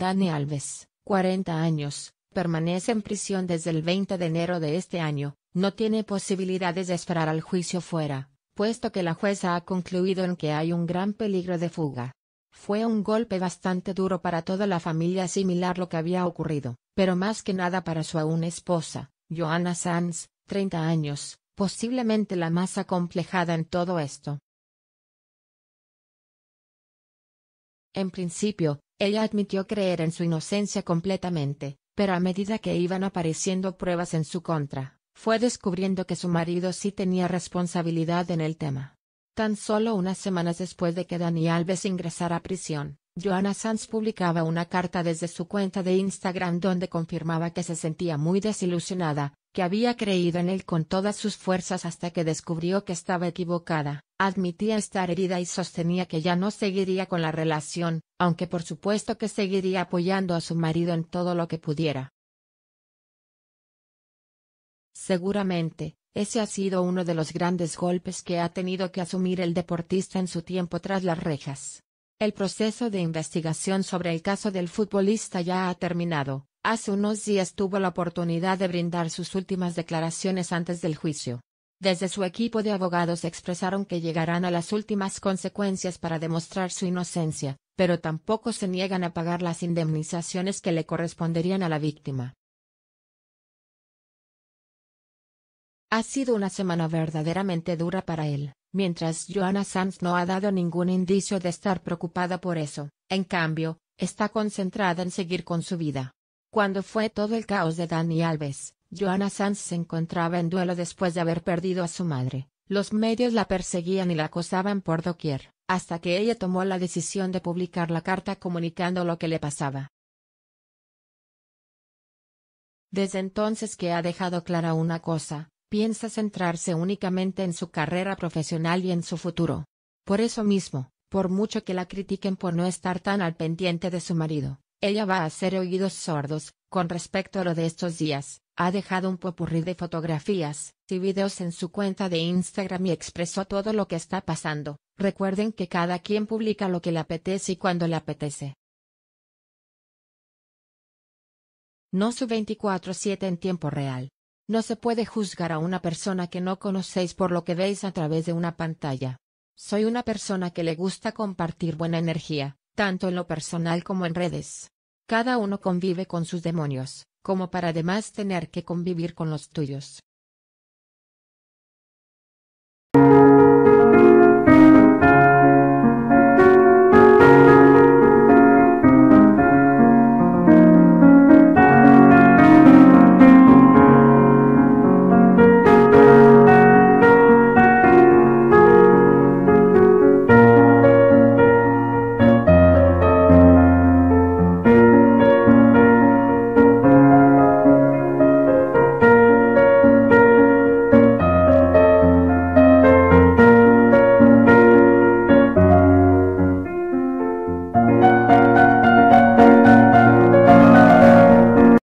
Dani Alves, 40 años, permanece en prisión desde el 20 de enero de este año, no tiene posibilidades de esperar al juicio fuera, puesto que la jueza ha concluido en que hay un gran peligro de fuga. Fue un golpe bastante duro para toda la familia similar lo que había ocurrido, pero más que nada para su aún esposa, Joana Sanz, 30 años, posiblemente la más acomplejada en todo esto. En principio, ella admitió creer en su inocencia completamente, pero a medida que iban apareciendo pruebas en su contra, fue descubriendo que su marido sí tenía responsabilidad en el tema. Tan solo unas semanas después de que Dani Alves ingresara a prisión, Joanna Sanz publicaba una carta desde su cuenta de Instagram donde confirmaba que se sentía muy desilusionada, que había creído en él con todas sus fuerzas hasta que descubrió que estaba equivocada. Admitía estar herida y sostenía que ya no seguiría con la relación, aunque por supuesto que seguiría apoyando a su marido en todo lo que pudiera. Seguramente, ese ha sido uno de los grandes golpes que ha tenido que asumir el deportista en su tiempo tras las rejas. El proceso de investigación sobre el caso del futbolista ya ha terminado. Hace unos días tuvo la oportunidad de brindar sus últimas declaraciones antes del juicio. Desde su equipo de abogados expresaron que llegarán a las últimas consecuencias para demostrar su inocencia, pero tampoco se niegan a pagar las indemnizaciones que le corresponderían a la víctima. Ha sido una semana verdaderamente dura para él, mientras Joanna Sanz no ha dado ningún indicio de estar preocupada por eso, en cambio, está concentrada en seguir con su vida. Cuando fue todo el caos de Dani Alves, Joana Sanz se encontraba en duelo después de haber perdido a su madre. Los medios la perseguían y la acosaban por doquier, hasta que ella tomó la decisión de publicar la carta comunicando lo que le pasaba. Desde entonces que ha dejado clara una cosa, piensa centrarse únicamente en su carrera profesional y en su futuro. Por eso mismo, por mucho que la critiquen por no estar tan al pendiente de su marido, ella va a hacer oídos sordos, con respecto a lo de estos días, ha dejado un popurrí de fotografías y videos en su cuenta de Instagram y expresó todo lo que está pasando. Recuerden que cada quien publica lo que le apetece y cuando le apetece. No su 24/7 en tiempo real. No se puede juzgar a una persona que no conocéis por lo que veis a través de una pantalla. Soy una persona que le gusta compartir buena energía, tanto en lo personal como en redes. Cada uno convive con sus demonios, como para además tener que convivir con los tuyos.